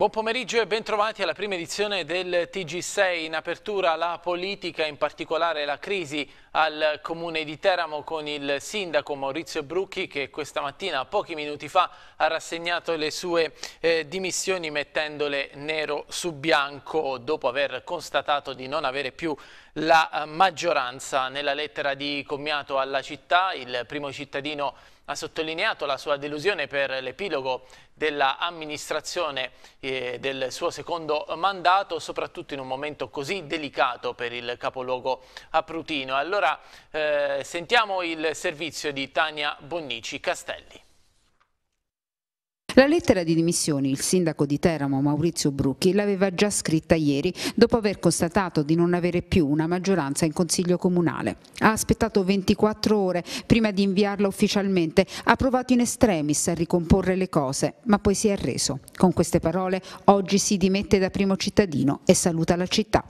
Buon pomeriggio e bentrovati alla prima edizione del TG6. In apertura la politica, in particolare la crisi al comune di Teramo con il sindaco Maurizio Brucchi che questa mattina, pochi minuti fa, ha rassegnato le sue eh, dimissioni mettendole nero su bianco dopo aver constatato di non avere più la eh, maggioranza. Nella lettera di commiato alla città, il primo cittadino ha sottolineato la sua delusione per l'epilogo dell'amministrazione eh, del suo secondo mandato, soprattutto in un momento così delicato per il capoluogo aprutino. Allora eh, sentiamo il servizio di Tania Bonnici Castelli. La lettera di dimissioni il sindaco di Teramo Maurizio Brucchi l'aveva già scritta ieri dopo aver constatato di non avere più una maggioranza in Consiglio Comunale. Ha aspettato 24 ore prima di inviarla ufficialmente, ha provato in estremis a ricomporre le cose, ma poi si è arreso. Con queste parole oggi si dimette da primo cittadino e saluta la città.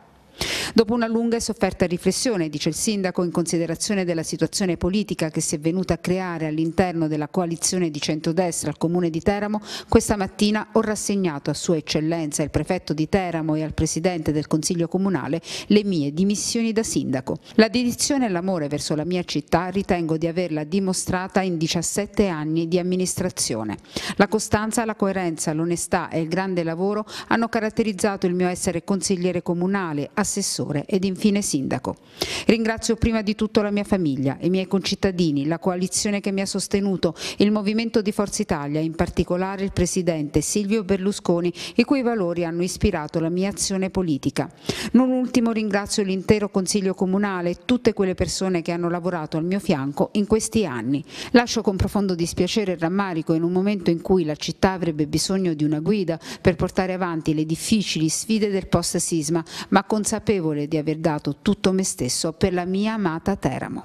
Dopo una lunga e sofferta riflessione, dice il sindaco, in considerazione della situazione politica che si è venuta a creare all'interno della coalizione di centrodestra al comune di Teramo, questa mattina ho rassegnato a sua eccellenza il prefetto di Teramo e al presidente del consiglio comunale le mie dimissioni da sindaco. La dedizione e l'amore verso la mia città ritengo di averla dimostrata in 17 anni di amministrazione. La costanza, la coerenza, l'onestà e il grande lavoro hanno caratterizzato il mio essere consigliere comunale, assessore assessore ed infine sindaco. Ringrazio prima di tutto la mia famiglia, i miei concittadini, la coalizione che mi ha sostenuto, il Movimento di Forza Italia, in particolare il Presidente Silvio Berlusconi, i cui valori hanno ispirato la mia azione politica. Non ultimo ringrazio l'intero Consiglio Comunale e tutte quelle persone che hanno lavorato al mio fianco in questi anni. Lascio con profondo dispiacere e rammarico in un momento in cui la città avrebbe bisogno di una guida per portare avanti le difficili sfide del post-sisma, ma consapevole consapevole di aver dato tutto me stesso per la mia amata Teramo.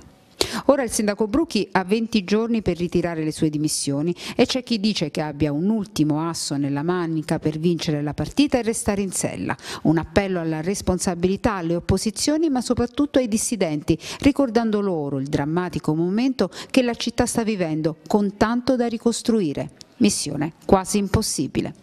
Ora il sindaco Brucchi ha 20 giorni per ritirare le sue dimissioni e c'è chi dice che abbia un ultimo asso nella manica per vincere la partita e restare in sella. Un appello alla responsabilità, alle opposizioni ma soprattutto ai dissidenti, ricordando loro il drammatico momento che la città sta vivendo con tanto da ricostruire. Missione quasi impossibile.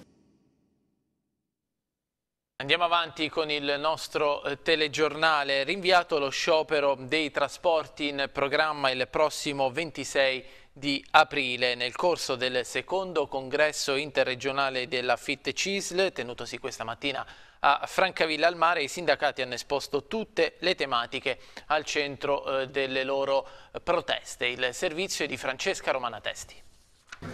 Andiamo avanti con il nostro eh, telegiornale. Rinviato lo sciopero dei trasporti in programma il prossimo 26 di aprile nel corso del secondo congresso interregionale della FIT CISL tenutosi questa mattina a Francavilla al Mare i sindacati hanno esposto tutte le tematiche al centro eh, delle loro eh, proteste. Il servizio è di Francesca Romanatesti.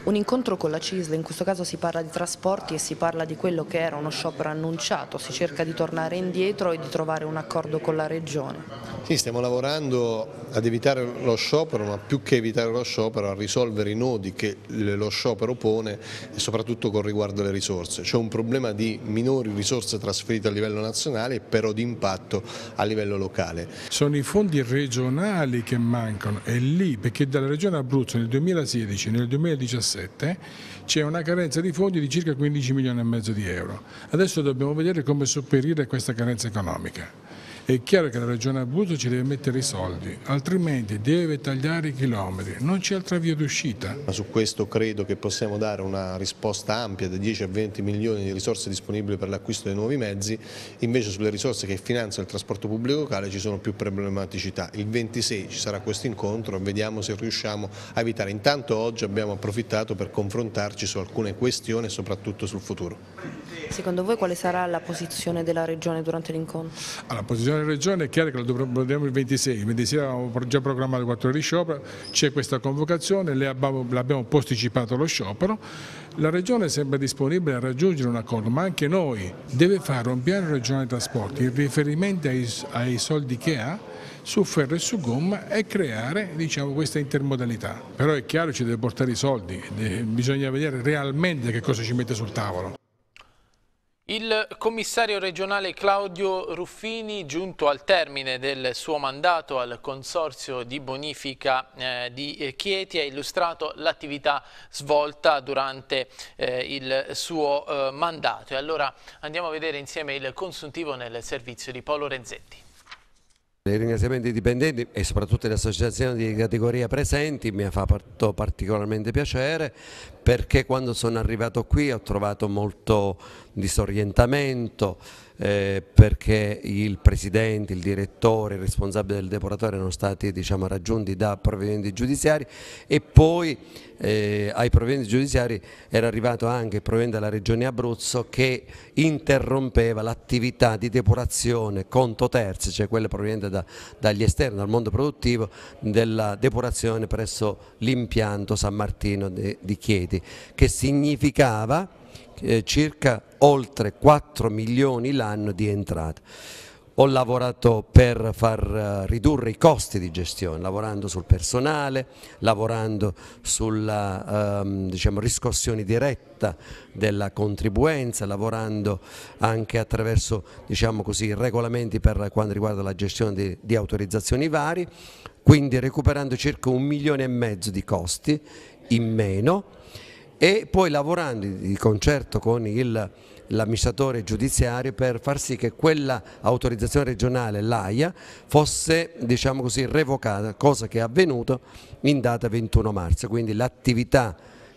Un incontro con la CISL, in questo caso si parla di trasporti e si parla di quello che era uno sciopero annunciato, si cerca di tornare indietro e di trovare un accordo con la Regione. Sì, stiamo lavorando ad evitare lo sciopero, ma più che evitare lo sciopero, a risolvere i nodi che lo sciopero pone e soprattutto con riguardo alle risorse. C'è un problema di minori risorse trasferite a livello nazionale, però di impatto a livello locale. Sono i fondi regionali che mancano, è lì, perché dalla Regione Abruzzo nel 2016, nel 2017, 2017 c'è una carenza di fondi di circa 15 milioni e mezzo di euro. Adesso dobbiamo vedere come sopperire a questa carenza economica. È chiaro che la Regione Abruzzo ci deve mettere i soldi, altrimenti deve tagliare i chilometri, non c'è altra via d'uscita. Su questo credo che possiamo dare una risposta ampia da 10 a 20 milioni di risorse disponibili per l'acquisto dei nuovi mezzi, invece sulle risorse che finanziano il trasporto pubblico locale ci sono più problematicità. Il 26 ci sarà questo incontro, vediamo se riusciamo a evitare. Intanto oggi abbiamo approfittato per confrontarci su alcune questioni e soprattutto sul futuro. Secondo voi quale sarà la posizione della Regione durante l'incontro? Regione in Regione è chiaro che lo dovremo il 26, il 26 avevamo già programmato il 4 di sciopero, c'è questa convocazione, l'abbiamo posticipato lo sciopero, la Regione sembra disponibile a raggiungere un accordo, ma anche noi deve fare un piano regionale trasporti in riferimento ai, ai soldi che ha su ferro e su gomma e creare diciamo, questa intermodalità. Però è chiaro che ci deve portare i soldi, eh, bisogna vedere realmente che cosa ci mette sul tavolo. Il commissario regionale Claudio Ruffini, giunto al termine del suo mandato al Consorzio di Bonifica eh, di Chieti, ha illustrato l'attività svolta durante eh, il suo eh, mandato. E allora andiamo a vedere insieme il consuntivo nel servizio di Paolo Renzetti. Nei ringraziamenti ai dipendenti e soprattutto alle associazioni di categoria presenti mi ha fatto particolarmente piacere perché quando sono arrivato qui ho trovato molto disorientamento, eh, perché il presidente, il direttore, il responsabile del depuratore erano stati diciamo, raggiunti da provvedimenti giudiziari e poi eh, ai provvedimenti giudiziari era arrivato anche il provvedimento della Regione Abruzzo che interrompeva l'attività di depurazione conto terzi, cioè quelle provenienti da, dagli esterni, dal mondo produttivo, della depurazione presso l'impianto San Martino di, di Chieti, che significava eh, circa oltre 4 milioni l'anno di entrata. Ho lavorato per far eh, ridurre i costi di gestione, lavorando sul personale, lavorando sulla ehm, diciamo, riscossione diretta della contribuenza, lavorando anche attraverso diciamo così, regolamenti per quanto riguarda la gestione di, di autorizzazioni vari, quindi recuperando circa un milione e mezzo di costi in meno e poi lavorando di concerto con l'amministratore giudiziario per far sì che quella autorizzazione regionale, l'AIA, fosse diciamo così, revocata, cosa che è avvenuta in data 21 marzo, quindi l'attività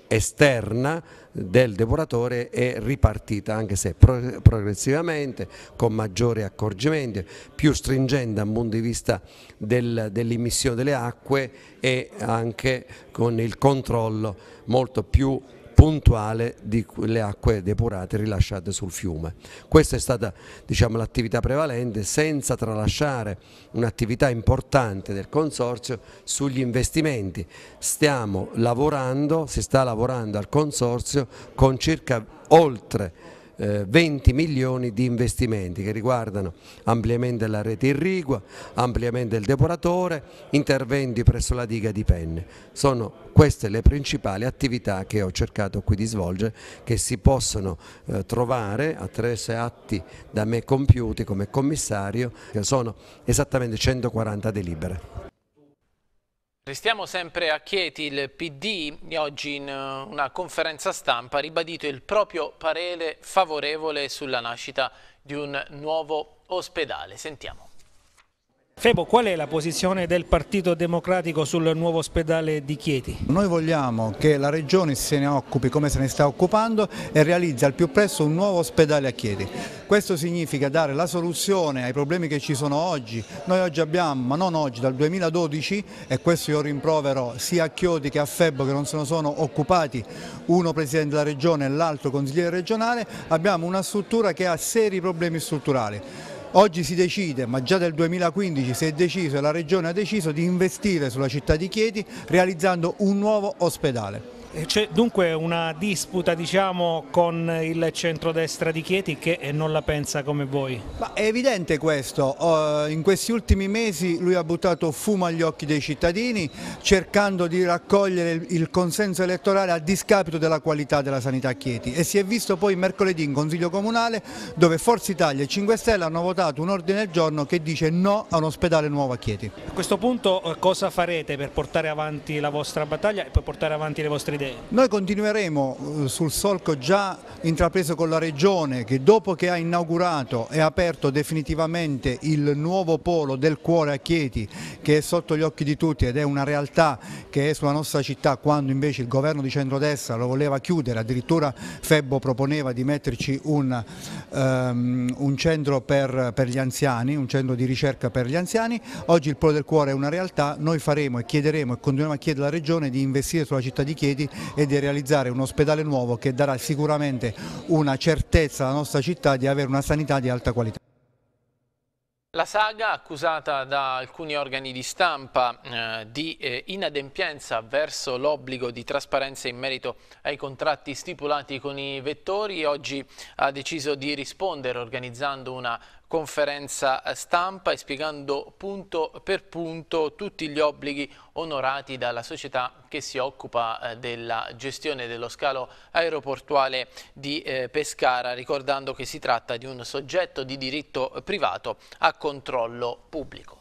esterna del depuratore è ripartita anche se progressivamente con maggiori accorgimenti, più stringente dal punto di vista del, dell'immissione delle acque e anche con il controllo molto più puntuale delle acque depurate rilasciate sul fiume. Questa è stata diciamo, l'attività prevalente senza tralasciare un'attività importante del Consorzio sugli investimenti. Stiamo lavorando, si sta lavorando al Consorzio con circa oltre 20 eh, milioni di investimenti che riguardano ampliamento della rete irrigua, ampliamento del depuratore, interventi presso la diga di Penne. Sono queste le principali attività che ho cercato qui di svolgere che si possono eh, trovare attraverso atti da me compiuti come commissario che sono esattamente 140 delibere. Restiamo sempre a Chieti, il PD oggi in eh, una conferenza stampa ha ribadito il proprio parere favorevole sulla nascita di un nuovo ospedale. Sentiamo. Febo, qual è la posizione del Partito Democratico sul nuovo ospedale di Chieti? Noi vogliamo che la Regione se ne occupi come se ne sta occupando e realizzi al più presto un nuovo ospedale a Chieti. Questo significa dare la soluzione ai problemi che ci sono oggi. Noi oggi abbiamo, ma non oggi, dal 2012, e questo io rimprovero sia a Chioti che a Febo che non se ne sono occupati, uno Presidente della Regione e l'altro Consigliere regionale, abbiamo una struttura che ha seri problemi strutturali. Oggi si decide, ma già nel 2015 si è deciso e la Regione ha deciso di investire sulla città di Chieti realizzando un nuovo ospedale. Eh, c'è dunque una disputa diciamo, con il centrodestra di Chieti che eh, non la pensa come voi? Ma è evidente questo, eh, in questi ultimi mesi lui ha buttato fumo agli occhi dei cittadini cercando di raccogliere il consenso elettorale a discapito della qualità della sanità a Chieti e si è visto poi mercoledì in Consiglio Comunale dove Forza Italia e 5 Stelle hanno votato un ordine del giorno che dice no a un ospedale nuovo a Chieti. A questo punto cosa farete per portare avanti la vostra battaglia e per portare avanti le vostre idee? Noi continueremo eh, sul solco già intrapreso con la Regione che dopo che ha inaugurato e aperto definitivamente il nuovo polo del cuore a Chieti che è sotto gli occhi di tutti ed è una realtà che è sulla nostra città quando invece il governo di centrodestra lo voleva chiudere, addirittura Febbo proponeva di metterci un, um, un centro per, per, gli anziani, un centro di ricerca per gli anziani, oggi il polo del cuore è una realtà, noi faremo e chiederemo e continuiamo a chiedere alla Regione di investire sulla città di Chieti e di realizzare un ospedale nuovo che darà sicuramente una certezza alla nostra città di avere una sanità di alta qualità. La saga, accusata da alcuni organi di stampa eh, di eh, inadempienza verso l'obbligo di trasparenza in merito ai contratti stipulati con i vettori, oggi ha deciso di rispondere organizzando una conferenza stampa e spiegando punto per punto tutti gli obblighi onorati dalla società che si occupa eh, della gestione dello scalo aeroportuale di eh, Pescara, ricordando che si tratta di un soggetto di diritto privato a controllo pubblico.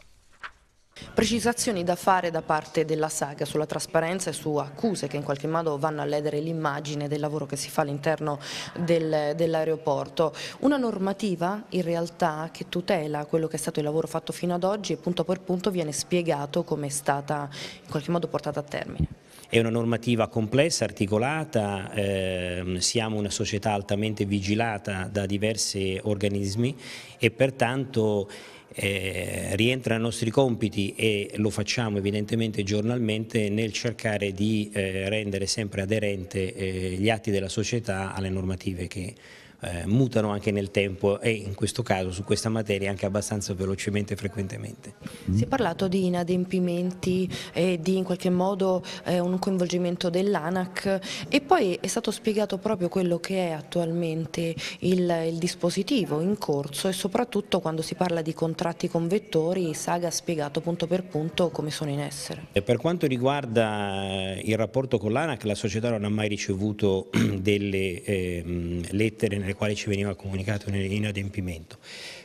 Precisazioni da fare da parte della saga sulla trasparenza e su accuse che in qualche modo vanno a ledere l'immagine del lavoro che si fa all'interno del, dell'aeroporto. Una normativa in realtà che tutela quello che è stato il lavoro fatto fino ad oggi e punto per punto viene spiegato come è stata in qualche modo portata a termine. È una normativa complessa, articolata, eh, siamo una società altamente vigilata da diversi organismi e pertanto eh, rientra ai nostri compiti e lo facciamo evidentemente giornalmente nel cercare di eh, rendere sempre aderente eh, gli atti della società alle normative che eh, mutano anche nel tempo e in questo caso su questa materia anche abbastanza velocemente e frequentemente. Si è parlato di inadempimenti e di in qualche modo eh, un coinvolgimento dell'ANAC e poi è stato spiegato proprio quello che è attualmente il, il dispositivo in corso e soprattutto quando si parla di contratti con vettori Saga ha spiegato punto per punto come sono in essere. E per quanto riguarda eh, il rapporto con l'ANAC la società non ha mai ricevuto delle eh, lettere delle quali ci veniva comunicato in adempimento.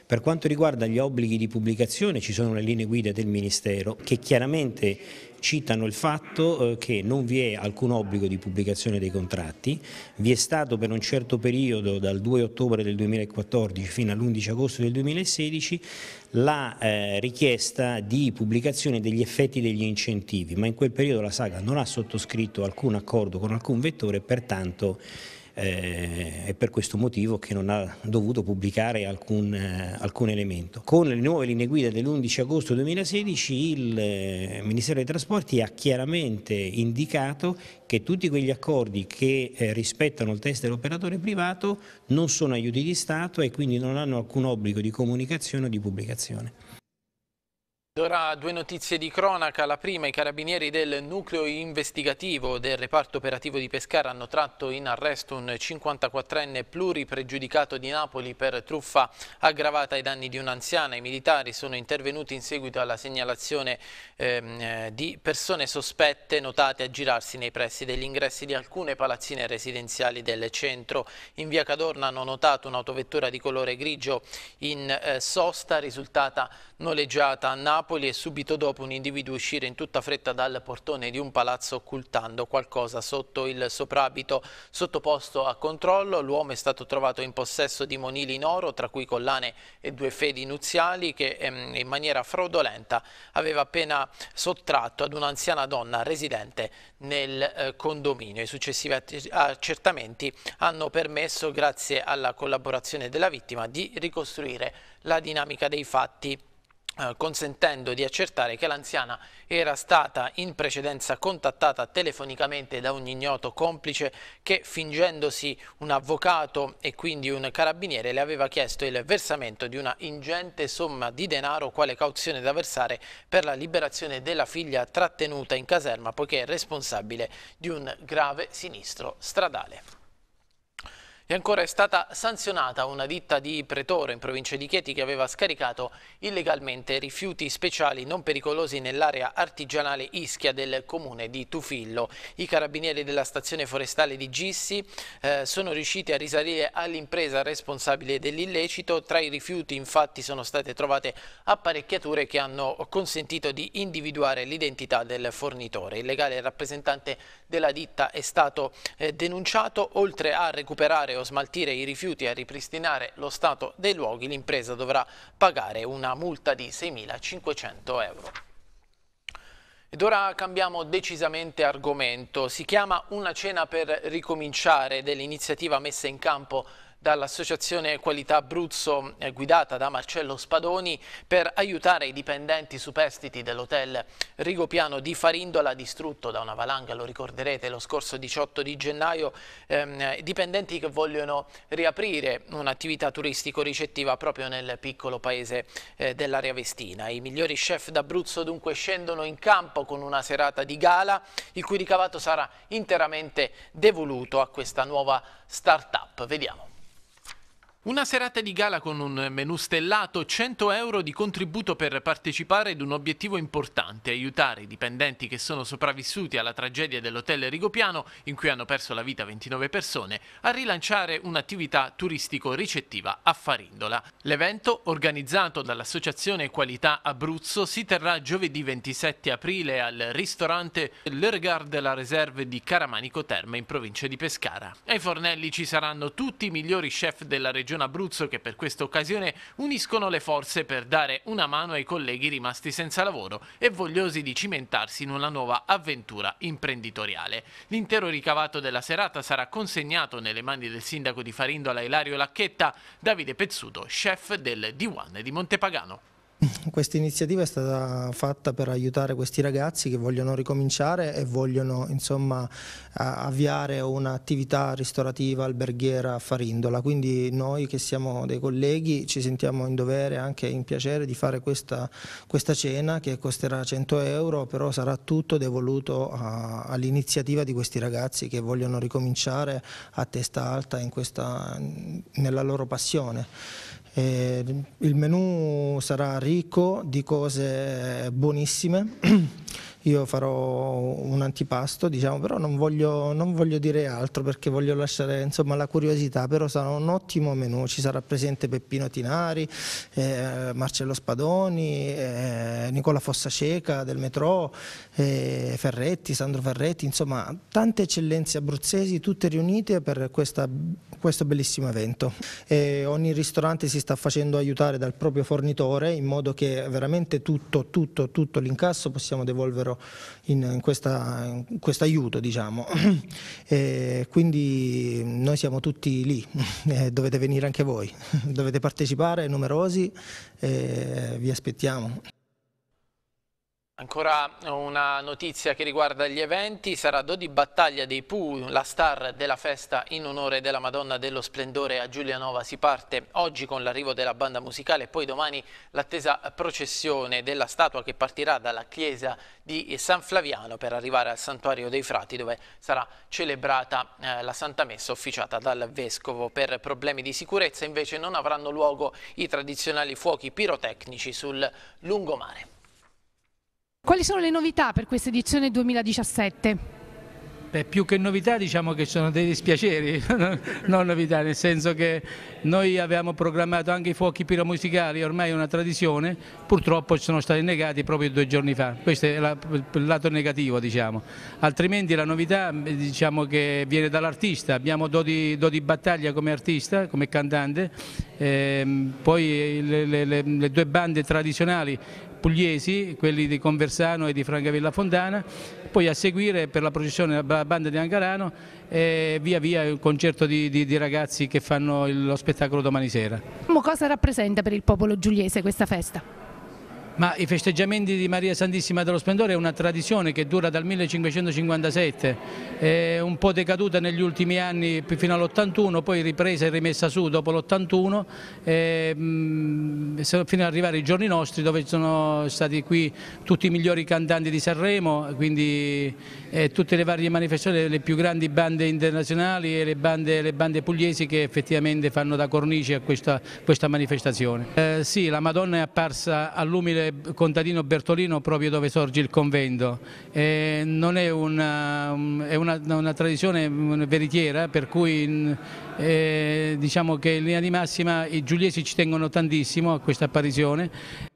Per quanto riguarda gli obblighi di pubblicazione ci sono le linee guida del Ministero che chiaramente citano il fatto eh, che non vi è alcun obbligo di pubblicazione dei contratti, vi è stato per un certo periodo dal 2 ottobre del 2014 fino all'11 agosto del 2016 la eh, richiesta di pubblicazione degli effetti degli incentivi, ma in quel periodo la Saga non ha sottoscritto alcun accordo con alcun vettore, pertanto eh, è per questo motivo che non ha dovuto pubblicare alcun, eh, alcun elemento. Con le nuove linee guida dell'11 agosto 2016 il eh, Ministero dei Trasporti ha chiaramente indicato che tutti quegli accordi che eh, rispettano il test dell'operatore privato non sono aiuti di Stato e quindi non hanno alcun obbligo di comunicazione o di pubblicazione. Ora due notizie di cronaca. La prima, i carabinieri del nucleo investigativo del reparto operativo di Pescara hanno tratto in arresto un 54enne pluripregiudicato di Napoli per truffa aggravata ai danni di un'anziana. I militari sono intervenuti in seguito alla segnalazione ehm, eh, di persone sospette notate a girarsi nei pressi degli ingressi di alcune palazzine residenziali del centro. In via Cadorna hanno notato un'autovettura di colore grigio in eh, sosta risultata noleggiata a Napoli Napoli e subito dopo un individuo uscire in tutta fretta dal portone di un palazzo occultando qualcosa sotto il soprabito. Sottoposto a controllo, l'uomo è stato trovato in possesso di monili in oro, tra cui collane e due fedi nuziali che ehm, in maniera fraudolenta aveva appena sottratto ad un'anziana donna residente nel eh, condominio. I successivi accertamenti hanno permesso, grazie alla collaborazione della vittima, di ricostruire la dinamica dei fatti. Eh, consentendo di accertare che l'anziana era stata in precedenza contattata telefonicamente da un ignoto complice che fingendosi un avvocato e quindi un carabiniere le aveva chiesto il versamento di una ingente somma di denaro quale cauzione da versare per la liberazione della figlia trattenuta in caserma poiché è responsabile di un grave sinistro stradale. E ancora è stata sanzionata una ditta di Pretore in provincia di Chieti che aveva scaricato illegalmente rifiuti speciali non pericolosi nell'area artigianale Ischia del comune di Tufillo. I carabinieri della stazione forestale di Gissi eh, sono riusciti a risalire all'impresa responsabile dell'illecito. Tra i rifiuti infatti sono state trovate apparecchiature che hanno consentito di individuare l'identità del fornitore. Il legale rappresentante della ditta è stato eh, denunciato oltre a recuperare rigenerare o smaltire i rifiuti e a ripristinare lo stato dei luoghi, l'impresa dovrà pagare una multa di 6.500 euro. Ed ora cambiamo decisamente argomento. Si chiama Una cena per ricominciare dell'iniziativa messa in campo dall'Associazione Qualità Abruzzo eh, guidata da Marcello Spadoni per aiutare i dipendenti superstiti dell'hotel Rigopiano di Farindola distrutto da una valanga, lo ricorderete, lo scorso 18 di gennaio, ehm, eh, dipendenti che vogliono riaprire un'attività turistico-ricettiva proprio nel piccolo paese eh, dell'area Vestina. I migliori chef d'Abruzzo dunque scendono in campo con una serata di gala il cui ricavato sarà interamente devoluto a questa nuova start-up. Vediamo. Una serata di gala con un menù stellato, 100 euro di contributo per partecipare ad un obiettivo importante, aiutare i dipendenti che sono sopravvissuti alla tragedia dell'hotel Rigopiano, in cui hanno perso la vita 29 persone, a rilanciare un'attività turistico-ricettiva a Farindola. L'evento, organizzato dall'Associazione Qualità Abruzzo, si terrà giovedì 27 aprile al ristorante Le Regard della Reserve di Caramanico Terme in provincia di Pescara. Ai fornelli ci saranno tutti i migliori chef della regione Regione Abruzzo che per questa occasione uniscono le forze per dare una mano ai colleghi rimasti senza lavoro e vogliosi di cimentarsi in una nuova avventura imprenditoriale. L'intero ricavato della serata sarà consegnato nelle mani del sindaco di Farindola Ilario Lacchetta, Davide Pezzuto, chef del D1 di Montepagano. Questa iniziativa è stata fatta per aiutare questi ragazzi che vogliono ricominciare e vogliono insomma, avviare un'attività ristorativa alberghiera a Farindola, quindi noi che siamo dei colleghi ci sentiamo in dovere e anche in piacere di fare questa, questa, cena che costerà 100 euro, però sarà tutto devoluto all'iniziativa di questi ragazzi che vogliono ricominciare a testa alta questa, nella loro passione. Eh, il menù sarà ricco di cose buonissime io farò un antipasto, diciamo, però non voglio, non voglio dire altro perché voglio lasciare insomma, la curiosità, però sarà un ottimo menù, ci sarà presente Peppino Tinari, eh, Marcello Spadoni, eh, Nicola Fossaceca del Metro, eh, Ferretti, Sandro Ferretti, insomma tante eccellenze abruzzesi tutte riunite per questa, questo bellissimo evento. E ogni ristorante si sta facendo aiutare dal proprio fornitore in modo che veramente tutto, tutto, tutto l'incasso possiamo devolvere denaro in, in questo aiuto. Diciamo. quindi noi siamo tutti lì, eh, dovete venire anche voi, dovete partecipare numerosi e vi aspettiamo. Ancora una notizia che riguarda gli eventi, sarà Dodi Battaglia dei Pooh, la star della festa in onore della Madonna dello Splendore a Giulianova. Si parte oggi con l'arrivo della banda musicale e poi domani l'attesa processione della statua che partirà dalla chiesa di San Flaviano per arrivare al santuario dei Frati dove sarà celebrata eh, la Santa Messa officiata dal Vescovo. Per problemi di sicurezza invece non avranno luogo i tradizionali fuochi pirotecnici sul lungomare. Quali sono le novità per questa edizione 2017? Beh, più che novità diciamo che sono dei dispiaceri, non novità, nel senso che noi avevamo programmato anche i fuochi piromusicali, ormai è una tradizione, purtroppo ci sono stati negati proprio due giorni fa, questo è la, il lato negativo diciamo, altrimenti la novità diciamo che viene dall'artista, abbiamo Dodi, Dodi Battaglia come artista, come cantante, ehm, poi le, le, le, due bande tradizionali pugliesi, quelli di Conversano e di Francavilla Fontana, poi a seguire per la processione la banda di Angarano e via via il concerto di, di, di ragazzi che fanno lo spettacolo domani sera. Cosa rappresenta per il popolo giuliese questa festa? Ma i festeggiamenti di Maria Santissima dello Splendore è una tradizione che dura dal 1557, è un po' decaduta negli ultimi anni fino all'81, poi ripresa e rimessa su dopo l'81, mm, fino ad arrivare ai giorni nostri dove sono stati qui tutti i migliori cantanti di Sanremo, quindi tutte le varie manifestazioni, le più grandi bande internazionali e le bande, le bande pugliesi che effettivamente fanno da cornice a questa, questa manifestazione. Eh, sì, la Madonna è apparsa all'umile Contadino Bertolino proprio dove sorge il convento. Eh, non è, una, eh, è una, una, tradizione mm, veritiera per cui mm, eh, diciamo che in linea di massima i giuliesi ci tengono tantissimo a questa apparizione.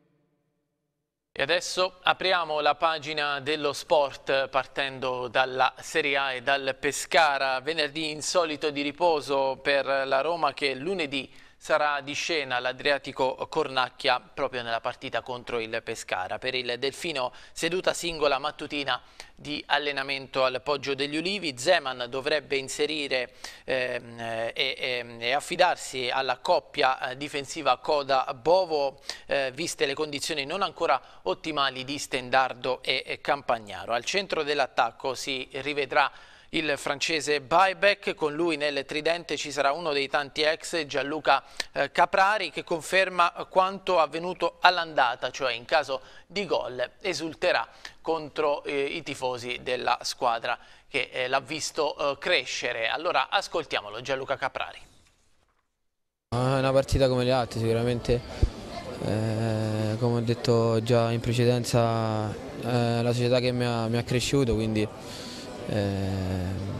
E adesso apriamo la pagina dello sport partendo dalla Serie A e dal Pescara. Venerdì insolito di riposo per la Roma che lunedì sarà di scena l'Adriatico Cornacchia proprio nella partita contro il Pescara. Per il Delfino seduta singola mattutina di allenamento al Poggio degli Ulivi, Zeman dovrebbe inserire ehm, e eh, eh, affidarsi alla coppia eh, difensiva Coda-Bovo eh, viste le condizioni non ancora ottimali di Stendardo e Campagnaro. Al centro dell'attacco si rivedrà il francese Buyback, con lui nel tridente ci sarà uno dei tanti ex Gianluca eh, Caprari che conferma eh, quanto avvenuto all'andata, cioè in caso di gol esulterà contro eh, i tifosi della squadra che l'ha visto crescere. Allora ascoltiamolo Gianluca Caprari. È una partita come le altre sicuramente, come ho detto già in precedenza è la società che mi ha, mi ha cresciuto quindi eh,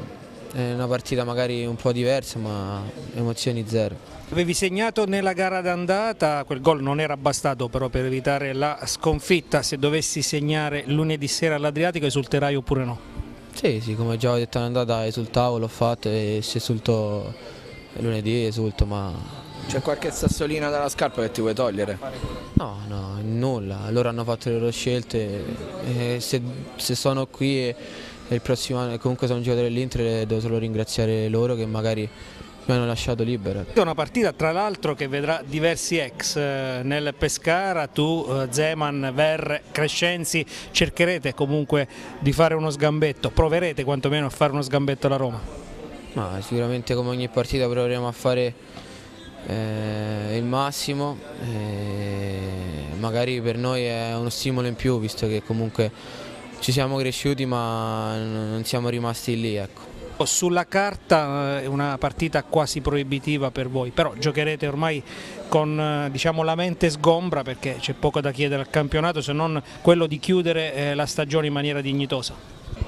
è una partita magari un po' diversa ma emozioni zero. Avevi segnato nella gara d'andata, quel gol non era bastato però per evitare la sconfitta, se dovessi segnare lunedì sera all'Adriatico esulterai oppure no? Sì, sì, come già ho detto all'andata esultavo, l'ho fatto e se esulto lunedì esulto ma c'è qualche sassolino dalla scarpa che ti vuoi togliere? No, no, nulla. Loro hanno fatto le loro scelte. E se, se sono qui e, e, il prossimo anno, comunque sono un giocatore dell'Inter, devo solo ringraziare loro che magari mi hanno lasciato libero. È una partita tra l'altro che vedrà diversi ex eh, nel Pescara, tu eh, Zeman, Ver, Crescenzi, cercherete comunque di fare uno sgambetto, proverete quantomeno a fare uno sgambetto alla Roma? Ma sicuramente come ogni partita proveremo a fare eh, il massimo. Eh, magari per noi è uno stimolo in più visto che comunque ci siamo cresciuti ma non siamo rimasti lì. Ecco. Oh, sulla carta eh, è una partita quasi proibitiva per voi, però giocherete ormai con eh, diciamo, la mente sgombra perché c'è poco da chiedere al campionato se non quello di chiudere eh, la stagione in maniera dignitosa.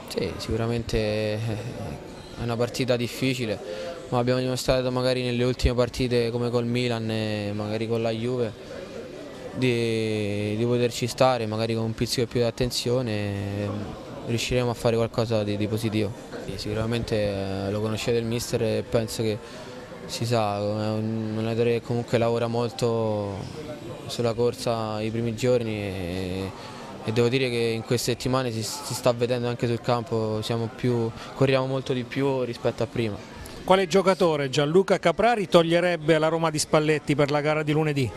Sì, sicuramente è una partita difficile ma abbiamo dimostrato magari nelle ultime partite come col Milan e magari con la Juve di, di poterci stare, magari con un pizzico più di attenzione riusciremo a fare qualcosa di, di positivo. Sicuramente eh, lo conoscete il mister e penso che si sa, è un allenatore che comunque lavora molto sulla corsa i primi giorni e, e devo dire che in queste settimane si, si, sta vedendo anche sul campo, più, corriamo molto di più rispetto a prima. Quale giocatore Gianluca Caprari toglierebbe alla Roma di Spalletti per la gara di lunedì?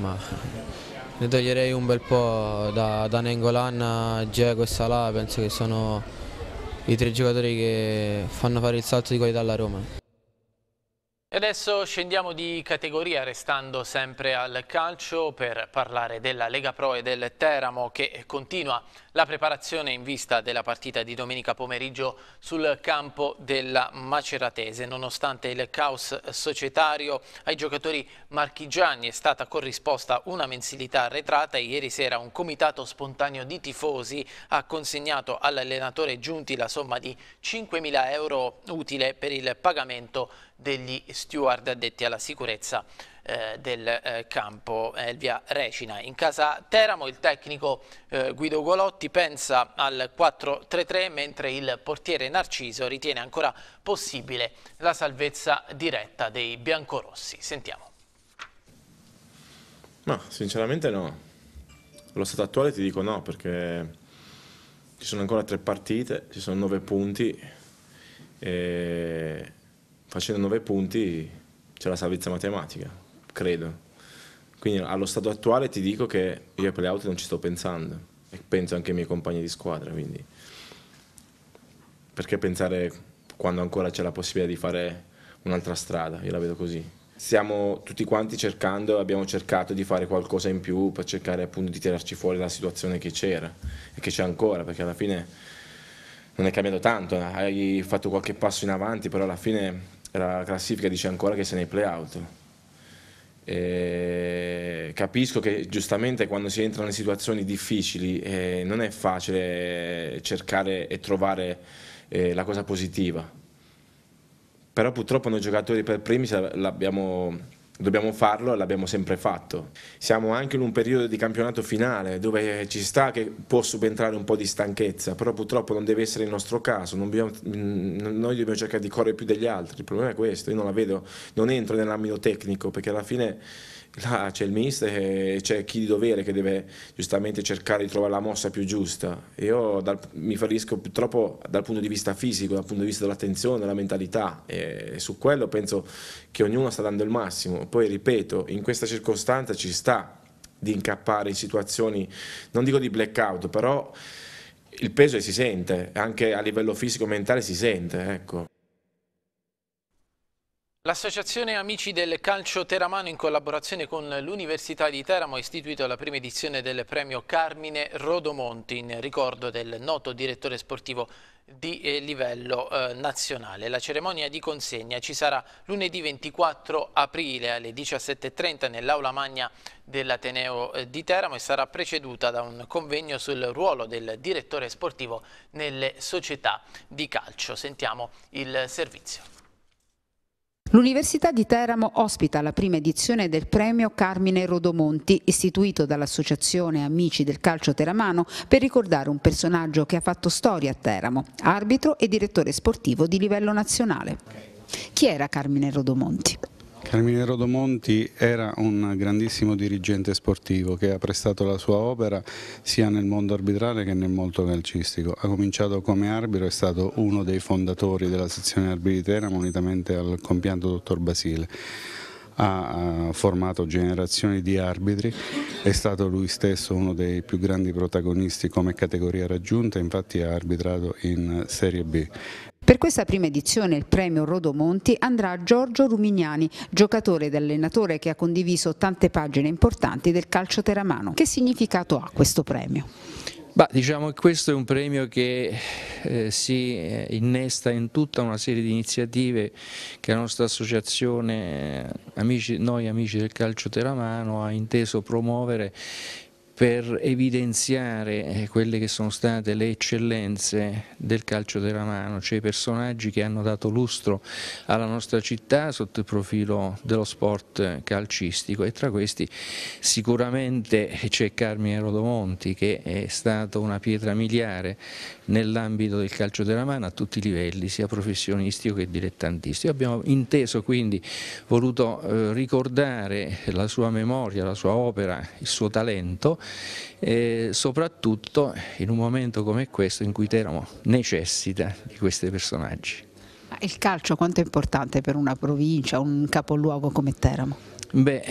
Ma ne toglierei un bel po' da, da Nengolan, Diego e Salà, penso che sono i tre giocatori che fanno fare il salto di qualità alla Roma adesso scendiamo di categoria restando sempre al calcio per parlare della Lega Pro e del Teramo che continua la preparazione in vista della partita di domenica pomeriggio sul campo della Maceratese. Nonostante il caos societario ai giocatori marchigiani è stata corrisposta una mensilità arretrata e ieri sera un comitato spontaneo di tifosi ha consegnato all'allenatore Giunti la somma di 5.000 euro utile per il pagamento degli steward addetti alla sicurezza eh, del eh, campo Elvia Recina. In casa Teramo il tecnico eh, Guido Golotti pensa al 4-3-3 mentre il portiere Narciso ritiene ancora possibile la salvezza diretta dei biancorossi. Sentiamo. No, sinceramente no. Lo stato attuale ti dico no perché ci sono ancora tre partite, ci sono nove punti e facendo 9 punti c'è la salvezza matematica, credo. Quindi allo stato attuale ti dico che io ai playout non ci sto pensando e penso anche ai miei compagni di squadra, quindi perché pensare quando ancora c'è la possibilità di fare un'altra strada, io la vedo così. Stiamo tutti quanti cercando, abbiamo cercato di fare qualcosa in più per cercare appunto di tirarci fuori dalla situazione che c'era e che c'è ancora, perché alla fine non è cambiato tanto, eh. hai fatto qualche passo in avanti, però alla fine la classifica dice ancora che sei nei playout. E capisco che giustamente quando si entrano in situazioni difficili eh, non è facile cercare e trovare eh, la cosa positiva, però purtroppo noi giocatori per primi l'abbiamo dobbiamo farlo e l'abbiamo sempre fatto. Siamo anche in un periodo di campionato finale dove ci sta che può subentrare un po' di stanchezza, però purtroppo non deve essere il nostro caso, dobbiamo, noi dobbiamo cercare di correre più degli altri, il problema è questo, io non la vedo, non entro nell'ambito tecnico perché alla fine là ah, c'è il mister e c'è chi di dovere che deve giustamente cercare di trovare la mossa più giusta. Io dal, mi ferisco purtroppo dal punto di vista fisico, dal punto di vista dell'attenzione, della mentalità e, su quello penso che ognuno sta dando il massimo. Poi ripeto, in questa circostanza ci sta di incappare in situazioni, non dico di blackout, però il peso si sente, anche a livello fisico e mentale si sente. Ecco. L'associazione Amici del Calcio Teramano in collaborazione con l'Università di Teramo ha istituito la prima edizione del premio Carmine Rodomonti in ricordo del noto direttore sportivo di eh, livello eh, nazionale. La cerimonia di consegna ci sarà lunedì 24 aprile alle 17.30 nell'aula magna dell'Ateneo eh, di Teramo e sarà preceduta da un convegno sul ruolo del direttore sportivo nelle società di calcio. Sentiamo il servizio. L'Università di Teramo ospita la prima edizione del premio Carmine Rodomonti, istituito dall'Associazione Amici del Calcio Teramano per ricordare un personaggio che ha fatto storia a Teramo, arbitro e direttore sportivo di livello nazionale. Chi era Carmine Rodomonti? Carmine Rodomonti era un grandissimo dirigente sportivo che ha prestato la sua opera sia nel mondo arbitrale che nel mondo calcistico. Ha cominciato come arbitro, è stato uno dei fondatori della sezione arbitritera unitamente al compianto dottor Basile ha formato generazioni di arbitri, è stato lui stesso uno dei più grandi protagonisti come categoria raggiunta, infatti ha arbitrato in Serie B per questa prima edizione il premio Rodomonti andrà a Giorgio Rumignani, giocatore ed allenatore che ha condiviso tante pagine importanti del calcio teramano. Che significato ha questo premio? Bah, diciamo che questo è un premio che eh, si eh, innesta in tutta una serie di iniziative che la nostra associazione, eh, amici, noi amici del calcio teramano, ha inteso promuovere per evidenziare eh, quelle che sono state le eccellenze del calcio della mano, cioè i personaggi che hanno dato lustro alla nostra città sotto il profilo dello sport calcistico e tra questi sicuramente c'è Carmine Rodomonti che è stato una pietra miliare nell'ambito del calcio della mano a tutti i livelli, sia professionistico che dilettantistico. Abbiamo inteso quindi, voluto eh, ricordare la sua memoria, la sua opera, il suo talento e soprattutto in un momento come questo in cui Teramo necessita di questi personaggi. Il calcio quanto è importante per una provincia, un capoluogo come Teramo? Beh,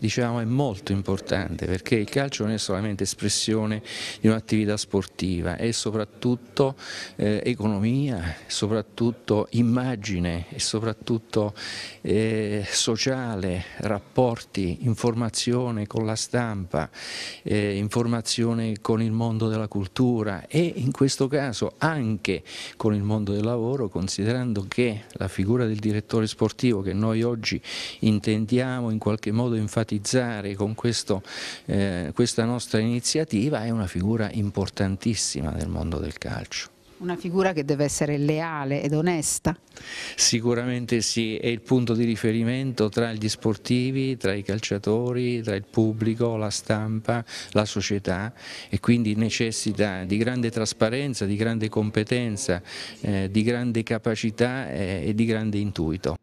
diciamo è molto importante perché il calcio non è solamente espressione di un'attività sportiva, è soprattutto eh, economia, soprattutto immagine, è soprattutto eh, sociale, rapporti, informazione con la stampa, eh, informazione con il mondo della cultura e in questo caso anche con il mondo del lavoro, considerando che la figura del direttore sportivo che noi oggi intendiamo in qualche modo enfatizzare con questo, eh, questa nostra iniziativa è una figura importantissima nel mondo del calcio. Una figura che deve essere leale ed onesta? Sicuramente sì, è il punto di riferimento tra gli sportivi, tra i calciatori, tra il pubblico, la stampa, la società e quindi necessita di grande trasparenza, di grande competenza, eh, di grande capacità eh, e di grande intuito.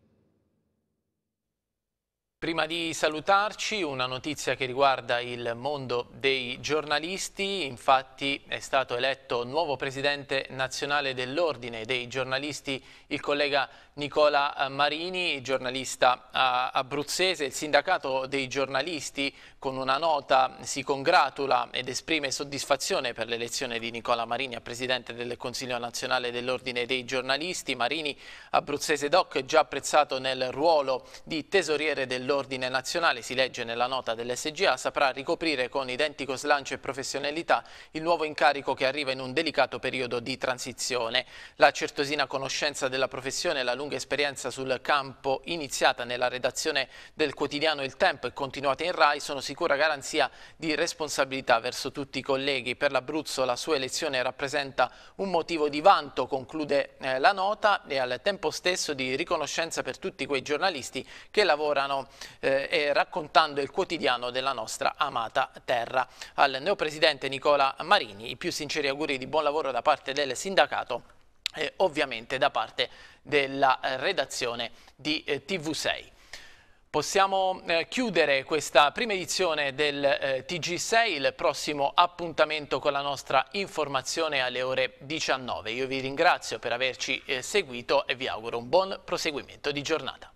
Prima di salutarci una notizia che riguarda il mondo dei giornalisti, infatti è stato eletto nuovo presidente nazionale dell'Ordine dei giornalisti il collega Nicola eh, Marini, giornalista eh, abruzzese. Il sindacato dei giornalisti con una nota si congratula ed esprime soddisfazione per l'elezione di Nicola Marini a presidente del Consiglio nazionale dell'Ordine dei giornalisti. Marini, abruzzese doc, è già apprezzato nel ruolo di tesoriere dell'Ordine nazionale, si legge nella nota dell'SGA, saprà ricoprire con identico slancio e professionalità il nuovo incarico che arriva in un delicato periodo di transizione. La certosina conoscenza della professione e la lunga esperienza sul campo iniziata nella redazione del quotidiano Il Tempo e continuata in RAI sono sicura garanzia di responsabilità verso tutti i colleghi. Per l'Abruzzo la sua elezione rappresenta un motivo di vanto, conclude eh, la nota, e al tempo stesso di riconoscenza per tutti quei giornalisti che lavorano eh, raccontando il quotidiano della nostra amata terra. Al neopresidente Nicola Marini i più sinceri auguri di buon lavoro da parte del sindacato eh, ovviamente da parte della eh, redazione di eh, TV6. Possiamo eh, chiudere questa prima edizione del eh, TG6, il prossimo appuntamento con la nostra informazione alle ore 19. Io vi ringrazio per averci eh, seguito e vi auguro un buon proseguimento di giornata.